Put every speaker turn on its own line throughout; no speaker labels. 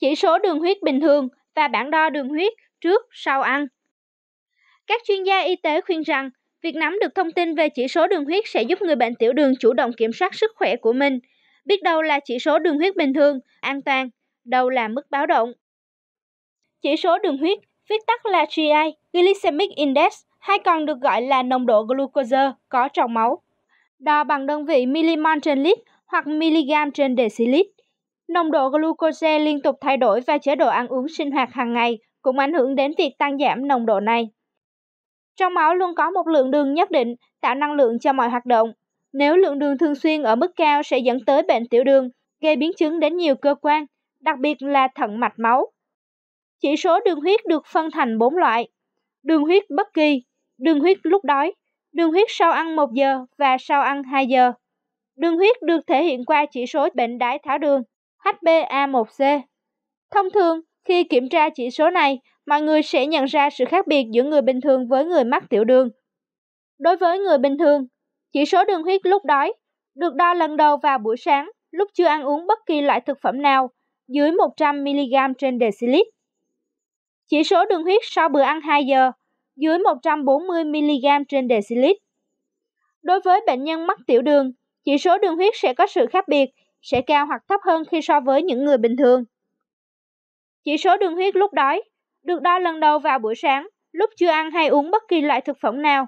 Chỉ số đường huyết bình thường và bản đo đường huyết trước sau ăn. Các chuyên gia y tế khuyên rằng việc nắm được thông tin về chỉ số đường huyết sẽ giúp người bệnh tiểu đường chủ động kiểm soát sức khỏe của mình. Biết đâu là chỉ số đường huyết bình thường, an toàn, đâu là mức báo động. Chỉ số đường huyết, viết tắt là GI, Glycemic Index, hay còn được gọi là nồng độ glucose có trong máu đo bằng đơn vị milimol trên lít hoặc miligam trên decilit. Nồng độ glucose liên tục thay đổi và chế độ ăn uống sinh hoạt hàng ngày cũng ảnh hưởng đến việc tăng giảm nồng độ này. Trong máu luôn có một lượng đường nhất định tạo năng lượng cho mọi hoạt động. Nếu lượng đường thường xuyên ở mức cao sẽ dẫn tới bệnh tiểu đường, gây biến chứng đến nhiều cơ quan, đặc biệt là thận mạch máu. Chỉ số đường huyết được phân thành 4 loại. Đường huyết bất kỳ, đường huyết lúc đói, đường huyết sau ăn 1 giờ và sau ăn 2 giờ. Đường huyết được thể hiện qua chỉ số bệnh đái tháo đường HbA1c. Thông thường, khi kiểm tra chỉ số này, mọi người sẽ nhận ra sự khác biệt giữa người bình thường với người mắc tiểu đường. Đối với người bình thường, chỉ số đường huyết lúc đói được đo lần đầu vào buổi sáng lúc chưa ăn uống bất kỳ loại thực phẩm nào dưới 100 mg trên decilit. Chỉ số đường huyết sau bữa ăn 2 giờ dưới 140 mg trên dl. Đối với bệnh nhân mắc tiểu đường, chỉ số đường huyết sẽ có sự khác biệt, sẽ cao hoặc thấp hơn khi so với những người bình thường. Chỉ số đường huyết lúc đói được đo lần đầu vào buổi sáng, lúc chưa ăn hay uống bất kỳ loại thực phẩm nào,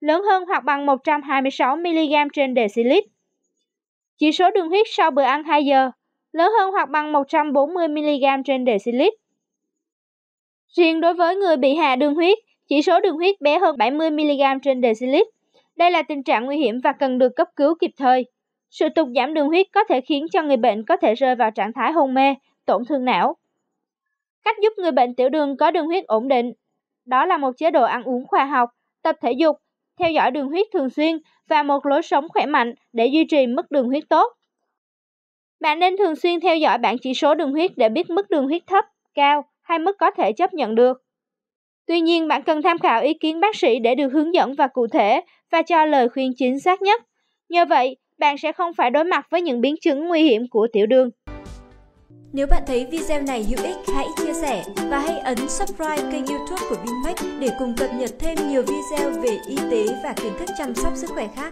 lớn hơn hoặc bằng 126 mg trên dl. Chỉ số đường huyết sau bữa ăn 2 giờ lớn hơn hoặc bằng 140 mg trên dl. Riêng đối với người bị hạ đường huyết, chỉ số đường huyết bé hơn 70mg trên decilit. Đây là tình trạng nguy hiểm và cần được cấp cứu kịp thời. Sự tụt giảm đường huyết có thể khiến cho người bệnh có thể rơi vào trạng thái hôn mê, tổn thương não. Cách giúp người bệnh tiểu đường có đường huyết ổn định đó là một chế độ ăn uống khoa học, tập thể dục, theo dõi đường huyết thường xuyên và một lối sống khỏe mạnh để duy trì mức đường huyết tốt. Bạn nên thường xuyên theo dõi bảng chỉ số đường huyết để biết mức đường huyết thấp, cao hay mức có thể chấp nhận được. Tuy nhiên, bạn cần tham khảo ý kiến bác sĩ để được hướng dẫn và cụ thể và cho lời khuyên chính xác nhất. Nhờ vậy, bạn sẽ không phải đối mặt với những biến chứng nguy hiểm của tiểu đường. Nếu bạn thấy video này hữu ích, hãy chia sẻ và hãy ấn subscribe kênh youtube của Vinmec để cùng cập nhật thêm nhiều video về y tế và kiến thức chăm sóc sức khỏe khác.